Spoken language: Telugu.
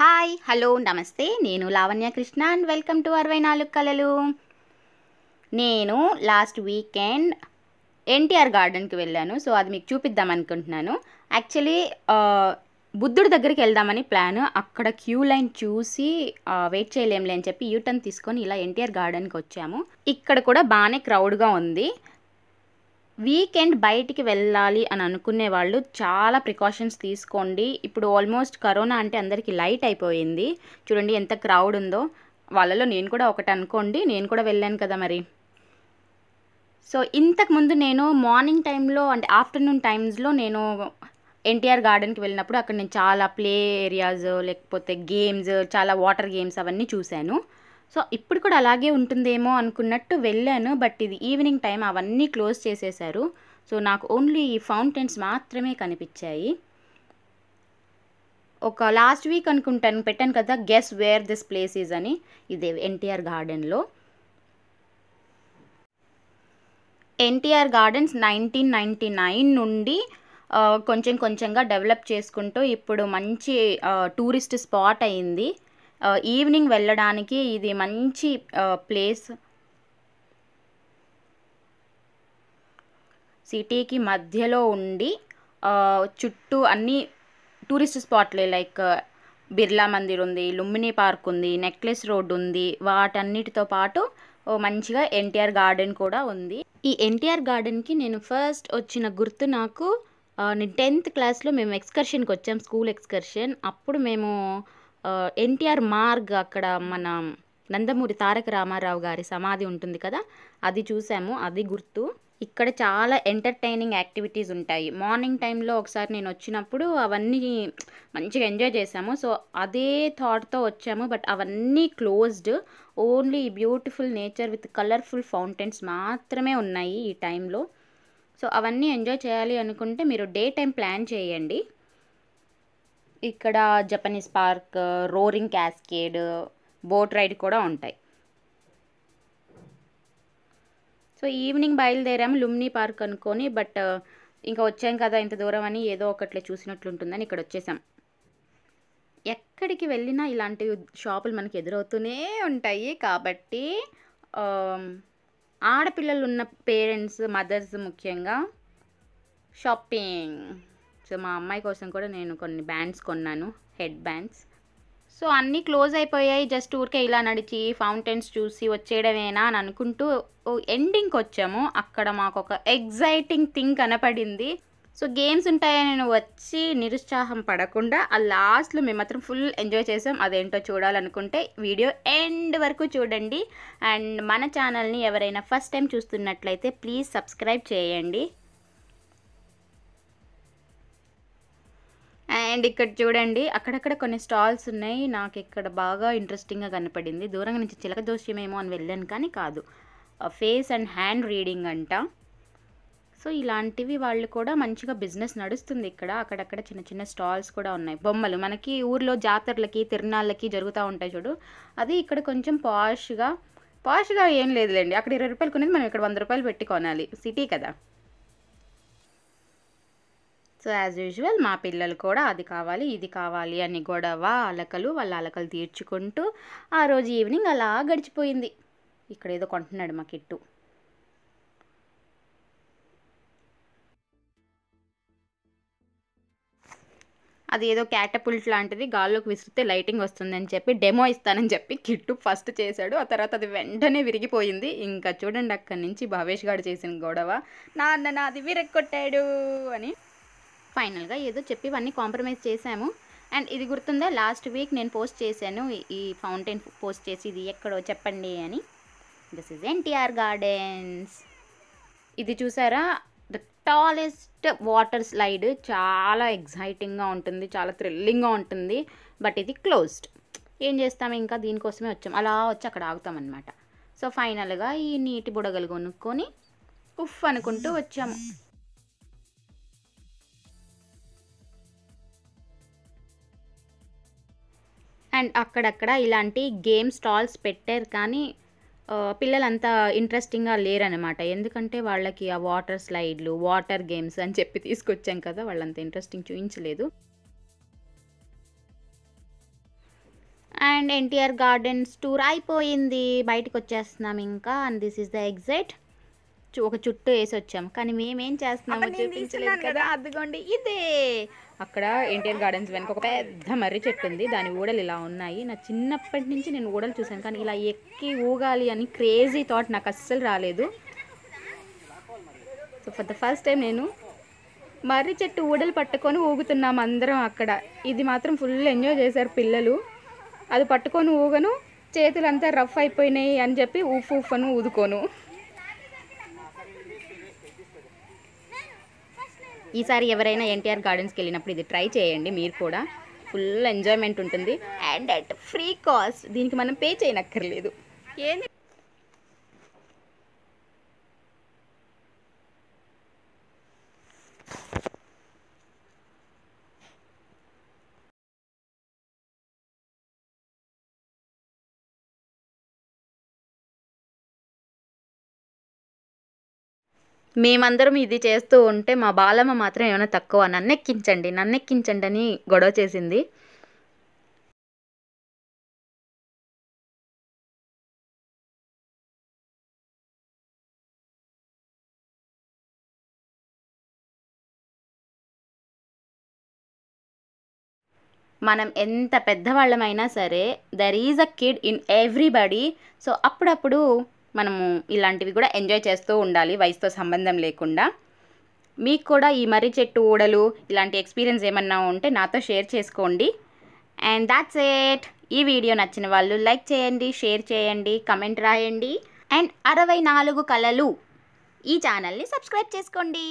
హాయ్ హలో నమస్తే నేను Lavanya Krishna and welcome to అరవై నాలుగు కళలు నేను లాస్ట్ వీకెండ్ ఎన్టీఆర్ గార్డెన్కి వెళ్ళాను సో అది మీకు చూపిద్దాం అనుకుంటున్నాను యాక్చువల్లీ బుద్ధుడి దగ్గరికి వెళ్దామని ప్లాన్ అక్కడ క్యూ లైన్ చూసి వెయిట్ చేయలేంలే అని చెప్పి యూటర్న్ తీసుకొని ఇలా ఎన్టీఆర్ గార్డెన్కి వచ్చాము ఇక్కడ కూడా బాగానే క్రౌడ్గా ఉంది వీకెండ్ బయటికి వెళ్ళాలి అని అనుకునే వాళ్ళు చాలా ప్రికాషన్స్ తీసుకోండి ఇప్పుడు ఆల్మోస్ట్ కరోనా అంటే అందరికీ లైట్ అయిపోయింది చూడండి ఎంత క్రౌడ్ ఉందో వాళ్ళలో నేను కూడా ఒకటి అనుకోండి నేను కూడా వెళ్ళాను కదా మరి సో ఇంతకుముందు నేను మార్నింగ్ టైంలో అంటే ఆఫ్టర్నూన్ టైమ్స్లో నేను ఎన్టీఆర్ గార్డెన్కి వెళ్ళినప్పుడు అక్కడ నేను చాలా ప్లే ఏరియాస్ లేకపోతే గేమ్స్ చాలా వాటర్ గేమ్స్ అవన్నీ చూశాను సో ఇప్పుడు కూడా అలాగే ఉంటుందేమో అనుకున్నట్టు వెళ్ళాను బట్ ఇది ఈవినింగ్ టైం అవన్నీ క్లోజ్ చేసేసారు సో నాకు ఓన్లీ ఈ ఫౌంటైన్స్ మాత్రమే కనిపించాయి ఒక లాస్ట్ వీక్ అనుకుంటాను పెట్టాను కదా guess where this place is అని ఇదే ఎన్టీఆర్ గార్డెన్లో NTR gardens nineteen ninety nine నుండి కొంచెం కొంచెంగా డెవలప్ చేసుకుంటూ ఇప్పుడు మంచి టూరిస్ట్ స్పాట్ అయింది ఈవినింగ్ వెళ్ళడానికి ఇది మంచి ప్లేస్ సిటీకి మధ్యలో ఉండి చుట్టూ అన్ని టూరిస్ట్ స్పాట్లే లైక్ బిర్లా మందిర్ ఉంది లుంబిని పార్క్ ఉంది నెక్లెస్ రోడ్ ఉంది వాటన్నిటితో పాటు మంచిగా ఎన్టీఆర్ గార్డెన్ కూడా ఉంది ఈ ఎన్టీఆర్ గార్డెన్కి నేను ఫస్ట్ వచ్చిన గుర్తు నాకు నేను టెన్త్ క్లాస్లో మేము ఎక్స్కర్షన్కి వచ్చాం స్కూల్ ఎక్స్కర్షన్ అప్పుడు మేము ఎన్టీఆర్ మార్గ్ అక్కడ మన నందమూరి తారక రామారావు గారి సమాధి ఉంటుంది కదా అది చూసాము అది గుర్తు ఇక్కడ చాలా ఎంటర్టైనింగ్ యాక్టివిటీస్ ఉంటాయి మార్నింగ్ టైంలో ఒకసారి నేను వచ్చినప్పుడు అవన్నీ మంచిగా ఎంజాయ్ చేశాము సో అదే థాట్తో వచ్చాము బట్ అవన్నీ closed only beautiful nature with colourful fountains మాత్రమే ఉన్నాయి ఈ టైంలో సో అవన్నీ ఎంజాయ్ చేయాలి అనుకుంటే మీరు డే టైం ప్లాన్ చేయండి ఇక్కడ Japanese park roaring cascade boat ride కూడా ఉంటాయి సో ఈవినింగ్ బయలుదేరాము లుమ్ని పార్క్ అనుకొని బట్ uh, ఇంకా వచ్చాం కదా ఇంత దూరం అని ఏదో ఒకట్లే చూసినట్లుంటుందని ఇక్కడ వచ్చేసాం ఎక్కడికి వెళ్ళినా ఇలాంటి షాపులు మనకి ఎదురవుతూనే ఉంటాయి కాబట్టి um, ఆడపిల్లలు ఉన్న పేరెంట్స్ మదర్స్ ముఖ్యంగా షాపింగ్ సో మా అమ్మాయి కోసం కూడా నేను కొన్ని బ్యాండ్స్ కొన్నాను హెడ్ బ్యాండ్స్ సో అన్నీ క్లోజ్ అయిపోయాయి జస్ట్ ఊరికే ఇలా నడిచి ఫౌంటైన్స్ చూసి వచ్చేయడమేనా అని అనుకుంటూ ఎండింగ్కి వచ్చాము అక్కడ మాకు ఒక ఎగ్జైటింగ్ థింగ్ కనపడింది సో గేమ్స్ ఉంటాయని నేను వచ్చి నిరుత్సాహం పడకుండా ఆ లాస్ట్లో మేము మాత్రం ఫుల్ ఎంజాయ్ చేసాం అదేంటో చూడాలనుకుంటే వీడియో ఎండ్ వరకు చూడండి అండ్ మన ఛానల్ని ఎవరైనా ఫస్ట్ టైం చూస్తున్నట్లయితే ప్లీజ్ సబ్స్క్రైబ్ చేయండి అండ్ ఇక్కడ చూడండి అక్కడక్కడ కొన్ని స్టాల్స్ ఉన్నాయి నాకు ఇక్కడ బాగా ఇంట్రెస్టింగ్గా కనపడింది దూరంగా నుంచి చిలక దోష్యమేమో అని వెళ్ళాను కానీ కాదు ఫేస్ అండ్ హ్యాండ్ రీడింగ్ అంట సో ఇలాంటివి వాళ్ళు కూడా మంచిగా బిజినెస్ నడుస్తుంది ఇక్కడ అక్కడక్కడ చిన్న చిన్న స్టాల్స్ కూడా ఉన్నాయి బొమ్మలు మనకి ఊర్లో జాతరలకి తిరునాళ్ళకి జరుగుతూ ఉంటాయి చూడు అది ఇక్కడ కొంచెం పాష్గా పాష్గా ఏం లేదులేండి అక్కడ ఇరవై రూపాయలు కొనేది మనం ఇక్కడ వంద రూపాయలు పెట్టి కొనాలి సిటీ కదా సో యాజ్ యూజువల్ మా పిల్లలు కూడా అది కావాలి ఇది కావాలి అని గొడవ అలకలు వాళ్ళ అలకలు తీర్చుకుంటూ ఆ రోజు ఈవినింగ్ అలా గడిచిపోయింది ఇక్కడ ఏదో కొంటున్నాడు మా కిట్టు అది ఏదో క్యాటపుల్ట్ లాంటిది గాల్లోకి విసిరితే లైటింగ్ వస్తుందని చెప్పి డెమో ఇస్తానని చెప్పి కిట్టు ఫస్ట్ చేశాడు ఆ తర్వాత అది వెంటనే విరిగిపోయింది ఇంకా చూడండి అక్కడి నుంచి భవేష్ గారు చేసిన గొడవ నాన్న నాది విరగొట్టాడు అని ఫైనల్గా ఏదో చెప్పి ఇవన్నీ కాంప్రమైజ్ చేశాము అండ్ ఇది గుర్తుందా లాస్ట్ వీక్ నేను పోస్ట్ చేశాను ఈ ఫౌంటైన్ పోస్ట్ చేసి ఇది ఎక్కడో చెప్పండి అని దిస్ ఇస్ ఎన్టీఆర్ గార్డెన్స్ ఇది చూసారా ద టాలెస్ట్ వాటర్ స్లైడ్ చాలా ఎగ్జైటింగ్గా ఉంటుంది చాలా థ్రిల్లింగ్గా ఉంటుంది బట్ ఇది క్లోజ్డ్ ఏం చేస్తాము ఇంకా దీనికోసమే వచ్చాం అలా వచ్చి అక్కడ ఆగుతామన్నమాట సో ఫైనల్గా ఈ నీటి బుడగలు కొనుక్కొని ఉఫ్ అనుకుంటూ వచ్చాము అండ్ అక్కడక్కడ ఇలాంటి గేమ్ స్టాల్స్ పెట్టారు కానీ పిల్లలంతా ఇంట్రెస్టింగ్గా లేరనమాట ఎందుకంటే వాళ్ళకి ఆ వాటర్ స్లైడ్లు వాటర్ గేమ్స్ అని చెప్పి తీసుకొచ్చాం కదా వాళ్ళంత ఇంట్రెస్టింగ్ చూపించలేదు అండ్ ఎన్టీఆర్ గార్డెన్స్ టూర్ అయిపోయింది బయటకు వచ్చేస్తున్నాం ఇంకా and this is the exit ఒక చుట్టూ వేసి వచ్చాం కానీ మేమేం చేస్తున్నామో చూపించలేదు కదా అదిగోండి ఇదే అక్కడ ఎన్టీఆర్ గార్డెన్స్ వెనక ఒక పెద్ద మర్రి చెట్టు ఉంది దాని ఊడలు ఇలా ఉన్నాయి నా చిన్నప్పటి నుంచి నేను ఊడలు చూశాను కానీ ఇలా ఎక్కి ఊగాలి అని క్రేజీ థాట్ నాకు అస్సలు రాలేదు so for the first time నేను మర్రి చెట్టు ఊడలు పట్టుకొని ఊగుతున్నాం అందరం అక్కడ ఇది మాత్రం ఫుల్ ఎంజాయ్ చేశారు పిల్లలు అది పట్టుకొని ఊగను చేతులంతా రఫ్ అయిపోయినాయి అని చెప్పి ఊఫ్ ఊఫ్ అని ఊదుకోను ఈసారి ఎవరైనా ఎన్టీఆర్ గార్డెన్స్కి వెళ్ళినప్పుడు ఇది ట్రై చేయండి మీరు కూడా ఫుల్ ఎంజాయ్మెంట్ ఉంటుంది అండ్ అట్ ఫ్రీ కాస్ట్ దీనికి మనం పే చేయనక్కర్లేదు ఏంది మేమందరం ఇది చేస్తూ ఉంటే మా బాలమ్మ మాత్రం ఏమైనా తక్కువ నన్నెక్కించండి నన్నెక్కించండి అని గొడవ చేసింది మనం ఎంత పెద్దవాళ్ళమైనా సరే there is a kid in everybody so అప్పుడప్పుడు మనము ఇలాంటివి కూడా ఎంజాయ్ చేస్తూ ఉండాలి వయసుతో సంబంధం లేకుండా మీకు కూడా ఈ మర్రి చెట్టు ఊడలు ఇలాంటి ఎక్స్పీరియన్స్ ఏమన్నా ఉంటే నాతో షేర్ చేసుకోండి అండ్ దాట్స్ ఎయిట్ ఈ వీడియో నచ్చిన వాళ్ళు లైక్ చేయండి షేర్ చేయండి కమెంట్ రాయండి అండ్ అరవై నాలుగు కళలు ఈ ఛానల్ని సబ్స్క్రైబ్ చేసుకోండి